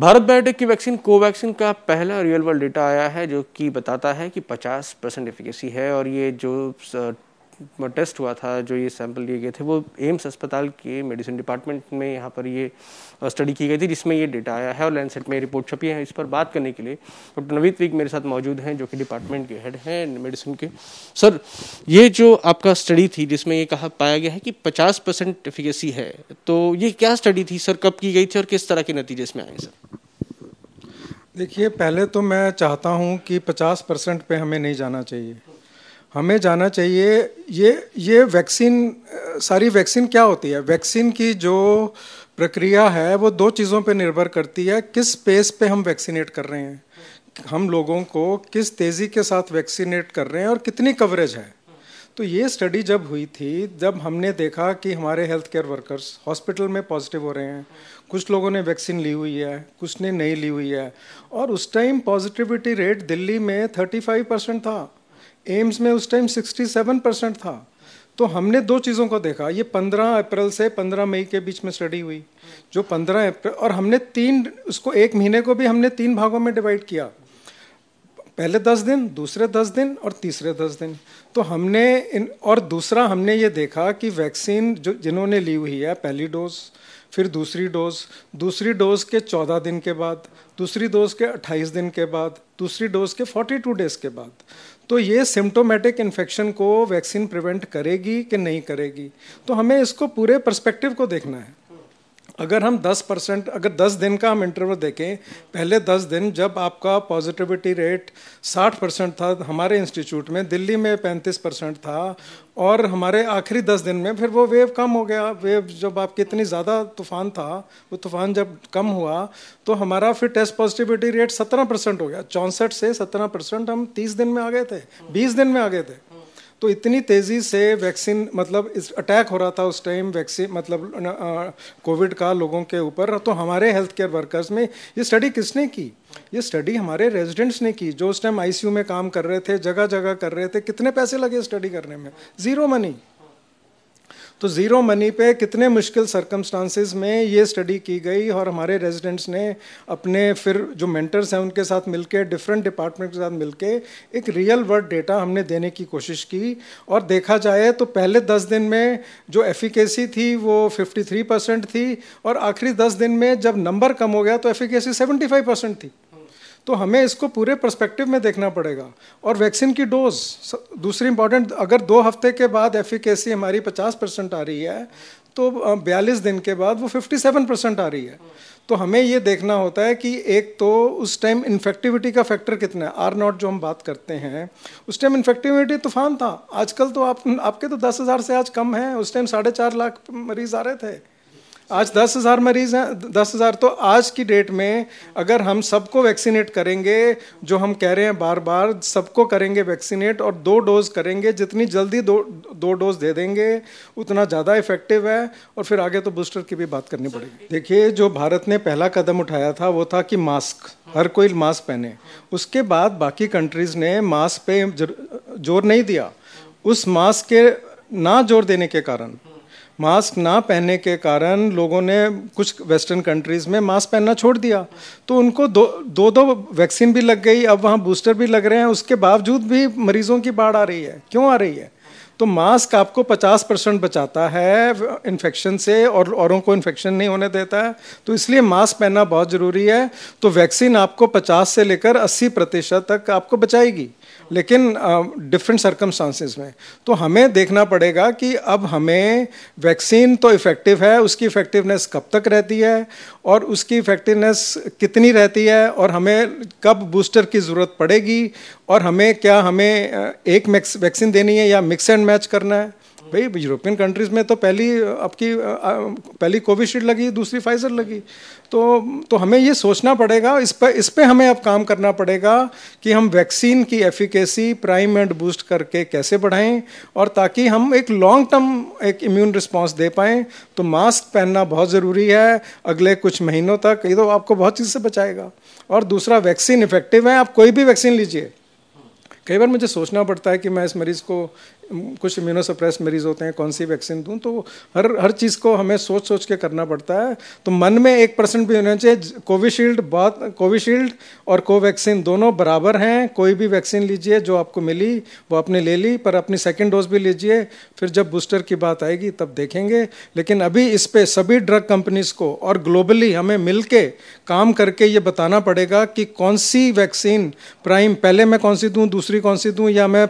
Bharat Biotech की vaccine Covaxin का पहला रियल वर्ल्ड डेटा आया है जो कि बताता है कि 50 परसेंट एफिकेसी है और ये जो टेस्ट हुआ था जो ये सैंपल लिए गए थे वो एम्स अस्पताल के मेडिसिन डिपार्टमेंट में यहाँ पर ये स्टडी की गई थी जिसमें ये डेटा आया है और लैंडसेट में रिपोर्ट छपी है इस पर बात करने के लिए डॉक्टर नवीत वीक मेरे साथ मौजूद हैं जो कि डिपार्टमेंट के हेड हैं मेडिसिन के सर ये जो आपका स्टडी थी जिसमें ये कहा पाया गया है कि पचास परसेंट एफिकेसी है तो ये क्या स्टडी थी सर कब की गई थी और किस तरह के नतीजे इसमें आए सर देखिए पहले तो मैं चाहता हूँ कि पचास परसेंट पे हमें नहीं जाना चाहिए हमें जाना चाहिए ये ये वैक्सीन सारी वैक्सीन क्या होती है वैक्सीन की जो प्रक्रिया है वो दो चीज़ों पे निर्भर करती है किस पेस पे हम वैक्सीनेट कर रहे हैं हम लोगों को किस तेज़ी के साथ वैक्सीनेट कर रहे हैं और कितनी कवरेज है तो ये स्टडी जब हुई थी जब हमने देखा कि हमारे हेल्थ केयर वर्कर्स हॉस्पिटल में पॉजिटिव हो रहे हैं कुछ लोगों ने वैक्सीन ली हुई है कुछ ने नहीं ली हुई है और उस टाइम पॉजिटिविटी रेट दिल्ली में 35 परसेंट था एम्स में उस टाइम 67 परसेंट था तो हमने दो चीज़ों को देखा ये 15 अप्रैल से 15 मई के बीच में स्टडी हुई जो 15 अप्रैल और हमने तीन उसको एक महीने को भी हमने तीन भागों में डिवाइड किया पहले दस दिन दूसरे दस दिन और तीसरे दस दिन तो हमने इन और दूसरा हमने ये देखा कि वैक्सीन जो जिन्होंने ली हुई है पहली डोज फिर दूसरी डोज दूसरी डोज के चौदह दिन के बाद दूसरी डोज के अट्ठाईस दिन के बाद दूसरी डोज के फोर्टी टू डेज़ के बाद तो ये सिम्टोमेटिक इन्फेक्शन को वैक्सीन प्रिवेंट करेगी कि नहीं करेगी तो हमें इसको पूरे पर्सपेक्टिव को देखना है अगर हम 10 परसेंट अगर 10 दिन का हम इंटरवल देखें पहले 10 दिन जब आपका पॉजिटिविटी रेट 60 परसेंट था हमारे इंस्टीट्यूट में दिल्ली में 35 परसेंट था और हमारे आखिरी 10 दिन में फिर वो वेव कम हो गया वेव जब आपकी इतनी ज़्यादा तूफान था वो तूफान जब कम हुआ तो हमारा फिर टेस्ट पॉजिटिविटी रेट 17 परसेंट हो गया चौंसठ से 17 परसेंट हम 30 दिन में आ गए थे 20 दिन में आ गए थे तो इतनी तेज़ी से वैक्सीन मतलब इस अटैक हो रहा था उस टाइम वैक्सीन मतलब कोविड का लोगों के ऊपर तो हमारे हेल्थ केयर वर्कर्स में ये स्टडी किसने की ये स्टडी हमारे रेजिडेंट्स ने की जो उस टाइम आईसीयू में काम कर रहे थे जगह जगह कर रहे थे कितने पैसे लगे स्टडी करने में ज़ीरो मनी तो ज़ीरो मनी पे कितने मुश्किल सर्कमस्टांसिस में ये स्टडी की गई और हमारे रेजिडेंट्स ने अपने फिर जो मेंटर्स हैं उनके साथ मिलके डिफरेंट डिपार्टमेंट के साथ मिलके एक रियल वर्ल्ड डेटा हमने देने की कोशिश की और देखा जाए तो पहले दस दिन में जो एफिकेसी थी वो फिफ्टी थ्री परसेंट थी और आखिरी दस दिन में जब नंबर कम हो गया तो एफिकेसी सेवेंटी फाइव परसेंट थी तो हमें इसको पूरे परस्पेक्टिव में देखना पड़ेगा और वैक्सीन की डोज दूसरी इंपॉर्टेंट अगर दो हफ्ते के बाद एफिकेसी हमारी 50 परसेंट आ रही है तो 42 दिन के बाद वो 57 परसेंट आ रही है तो हमें ये देखना होता है कि एक तो उस टाइम इन्फेक्टिविटी का फैक्टर कितना है आर नॉट जो हम बात करते हैं उस टाइम इन्फेक्टिविटी तूफान था आजकल तो आप आपके तो दस हज़ार से आज कम है उस टाइम साढ़े चार लाख मरीज आ रहे थे आज दस हज़ार मरीज़ हैं दस हज़ार तो आज की डेट में अगर हम सबको वैक्सीनेट करेंगे जो हम कह रहे हैं बार बार सबको करेंगे वैक्सीनेट और दो डोज करेंगे जितनी जल्दी दो दो डोज दे देंगे उतना ज़्यादा इफेक्टिव है और फिर आगे तो बूस्टर की भी बात करनी पड़ेगी देखिए जो भारत ने पहला कदम उठाया था वो था कि मास्क हर कोई मास्क पहने उसके बाद बाकी कंट्रीज़ ने मास्क पे जोर नहीं दिया उस मास्क के ना जोर देने के कारण मास्क ना पहनने के कारण लोगों ने कुछ वेस्टर्न कंट्रीज़ में मास्क पहनना छोड़ दिया तो उनको दो दो दो वैक्सीन भी लग गई अब वहाँ बूस्टर भी लग रहे हैं उसके बावजूद भी मरीजों की बाढ़ आ रही है क्यों आ रही है तो मास्क आपको 50 परसेंट बचाता है इन्फेक्शन से और औरों को इन्फेक्शन नहीं होने देता है तो इसलिए मास्क पहनना बहुत ज़रूरी है तो वैक्सीन आपको 50 से लेकर 80 प्रतिशत तक आपको बचाएगी लेकिन डिफरेंट सर्कमस्टांसिस में तो हमें देखना पड़ेगा कि अब हमें वैक्सीन तो इफ़ेक्टिव है उसकी इफ़ेक्टिवनेस कब तक रहती है और उसकी इफ़ेक्टिवनेस कितनी रहती है और हमें कब बूस्टर की ज़रूरत पड़ेगी और हमें क्या हमें एक वैक्सीन देनी है या मिक्स एंड मैच करना है भाई यूरोपियन कंट्रीज़ में तो पहली आपकी पहली कोविशील्ड लगी दूसरी फाइजर लगी तो तो हमें ये सोचना पड़ेगा इस पर इस पर हमें अब काम करना पड़ेगा कि हम वैक्सीन की एफिकेसी प्राइम एंड बूस्ट करके कैसे बढ़ाएं और ताकि हम एक लॉन्ग टर्म एक इम्यून रिस्पॉन्स दे पाएँ तो मास्क पहनना बहुत ज़रूरी है अगले कुछ महीनों तक ये तो आपको बहुत चीज़ से बचाएगा और दूसरा वैक्सीन इफेक्टिव है आप कोई भी वैक्सीन लीजिए कई बार मुझे सोचना पड़ता है कि मैं इस मरीज़ को कुछ इम्यूनोसप्रेस मरीज होते हैं कौन सी वैक्सीन दूँ तो हर हर चीज़ को हमें सोच सोच के करना पड़ता है तो मन में एक परसेंट भी होना चाहिए कोविशील्ड बहुत कोविशील्ड और कोवैक्सीन दोनों बराबर हैं कोई भी वैक्सीन लीजिए जो आपको मिली वो आपने ले ली पर अपनी सेकेंड डोज भी लीजिए फिर जब बूस्टर की बात आएगी तब देखेंगे लेकिन अभी इस पर सभी ड्रग कंपनीज़ को और ग्लोबली हमें मिल काम करके ये बताना पड़ेगा कि कौन सी वैक्सीन प्राइम पहले मैं कौन सी दूँ दूसरी कौन सी दूँ या मैं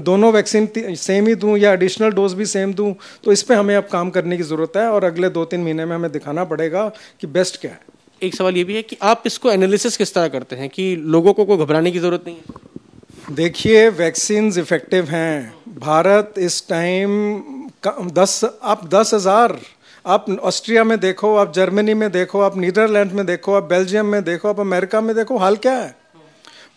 दोनों वैक्सीन सेम ही दूँ या एडिशनल डोज भी सेम दूँ तो इस पर हमें अब काम करने की ज़रूरत है और अगले दो तीन महीने में हमें दिखाना पड़ेगा कि बेस्ट क्या है एक सवाल ये भी है कि आप इसको एनालिसिस किस तरह करते हैं कि लोगों को कोई घबराने की ज़रूरत नहीं है देखिए वैक्सीन इफ़ेक्टिव हैं भारत इस टाइम दस आप दस हज़ार आप ऑस्ट्रिया में देखो आप जर्मनी में देखो आप नीदरलैंड में देखो आप बेल्जियम में देखो आप अमेरिका में देखो हाल क्या है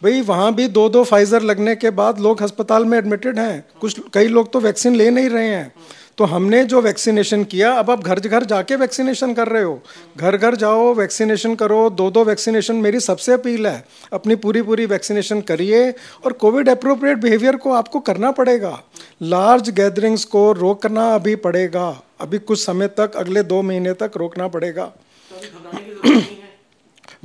भाई वहाँ भी दो दो फाइजर लगने के बाद लोग अस्पताल में एडमिटेड हैं कुछ कई लोग तो वैक्सीन ले नहीं रहे हैं तो हमने जो वैक्सीनेशन किया अब आप घर घर जाके वैक्सीनेशन कर रहे हो घर घर जाओ वैक्सीनेशन करो दो दो वैक्सीनेशन मेरी सबसे अपील है अपनी पूरी पूरी वैक्सीनेशन करिए और कोविड अप्रोप्रिएट बिहेवियर को आपको करना पड़ेगा लार्ज गैदरिंग्स को रोकना अभी पड़ेगा अभी कुछ समय तक अगले दो महीने तक रोकना पड़ेगा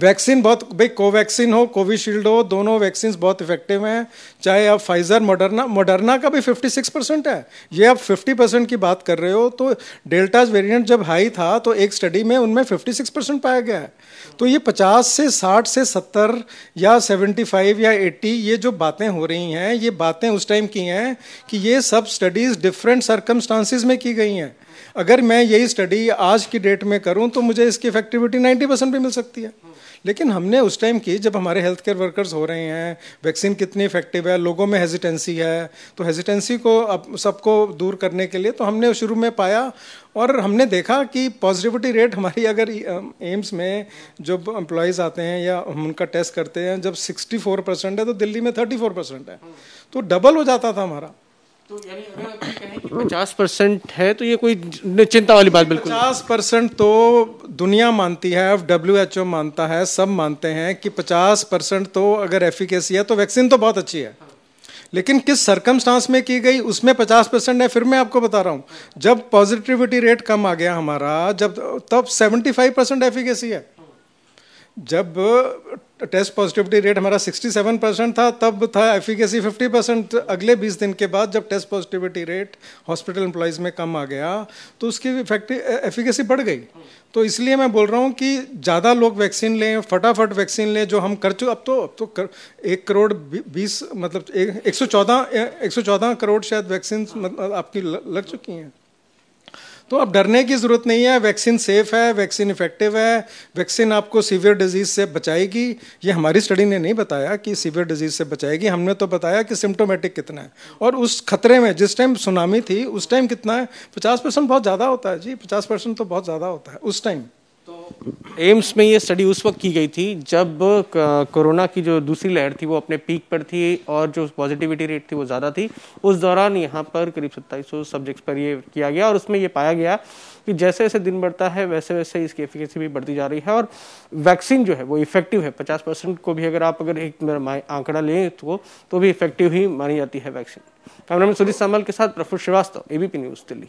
वैक्सीन बहुत भाई कोवैक्सीन हो कोविशील्ड हो दोनों वैक्सीन बहुत इफेक्टिव हैं चाहे आप फाइजर मोडरना मोडरना का भी 56 परसेंट है ये आप 50 परसेंट की बात कर रहे हो तो डेल्टाज वेरिएंट जब हाई था तो एक स्टडी में उनमें 56 परसेंट पाया गया है तो ये 50 से 60 से 70 या 75 या 80 ये जो बातें हो रही हैं ये बातें उस टाइम की हैं कि ये सब स्टडीज़ डिफरेंट सर्कमस्टांसिस में की गई हैं अगर मैं यही स्टडी आज की डेट में करूं तो मुझे इसकी इफेक्टिविटी 90 परसेंट भी मिल सकती है लेकिन हमने उस टाइम की जब हमारे हेल्थ केयर वर्कर्स हो रहे हैं वैक्सीन कितनी इफेक्टिव है लोगों में हेजिटेंसी है तो हेजिटेंसी को अब सबको दूर करने के लिए तो हमने शुरू में पाया और हमने देखा कि पॉजिटिविटी रेट हमारी अगर एम्स में जब एम्प्लॉयज़ आते हैं या हम उनका टेस्ट करते हैं जब 64 परसेंट है तो दिल्ली में 34 परसेंट है तो डबल हो जाता था हमारा तो पचास परसेंट है तो ये कोई चिंता वाली बात बिल्कुल पचास परसेंट तो दुनिया मानती है एफ डब्ल्यू एच ओ मानता है सब मानते हैं कि पचास परसेंट तो अगर एफिकेसी है तो वैक्सीन तो बहुत अच्छी है लेकिन किस सरकमस्टांस में की गई उसमें पचास परसेंट है फिर मैं आपको बता रहा हूँ जब पॉजिटिविटी रेट कम आ गया हमारा जब तब सेवेंटी फाइव परसेंट एफिकेसी है जब टेस्ट पॉजिटिविटी रेट हमारा 67 परसेंट था तब था एफिकेसी 50 परसेंट अगले 20 दिन के बाद जब test positivity rate hospital employees में कम आ गया तो उसकी इफेक्टिव एफिकेसी बढ़ गई तो इसलिए मैं बोल रहा हूँ कि ज़्यादा लोग वैक्सीन लें फटाफट वैक्सीन लें जो हम कर चुके अब तो अब तो कर, एक करोड़ बीस मतलब एक सौ चौदह करोड़ शायद वैक्सीन मतलब आपकी लग चुकी हैं तो आप डरने की ज़रूरत नहीं है वैक्सीन सेफ है वैक्सीन इफेक्टिव है वैक्सीन आपको सीवियर डिजीज़ से बचाएगी ये हमारी स्टडी ने नहीं बताया कि सीवियर डिजीज़ से बचाएगी हमने तो बताया कि सिम्टोमेटिक कितना है और उस खतरे में जिस टाइम सुनामी थी उस टाइम कितना है पचास परसेंट बहुत ज़्यादा होता है जी पचास परसेंट तो बहुत ज़्यादा होता है उस टाइम एम्स में ये स्टडी उस वक्त की गई थी जब कोरोना की जो दूसरी लहर थी वो अपने पीक पर थी और जो पॉजिटिविटी रेट थी वो ज़्यादा थी उस दौरान यहाँ पर करीब सत्ताईस सब्जेक्ट्स पर ये किया गया और उसमें ये पाया गया कि जैसे जैसे दिन बढ़ता है वैसे वैसे इसकी एफिकेसी भी बढ़ती जा रही है और वैक्सीन जो है वो इफेक्टिव है पचास परसेंट को भी अगर आप अगर एक आंकड़ा लें तो, तो भी इफेक्टिव ही मानी जाती है vaccine camera man Sunil Samal के साथ प्रफुल श्रीवास्तव एबीपी न्यूज़ दिल्ली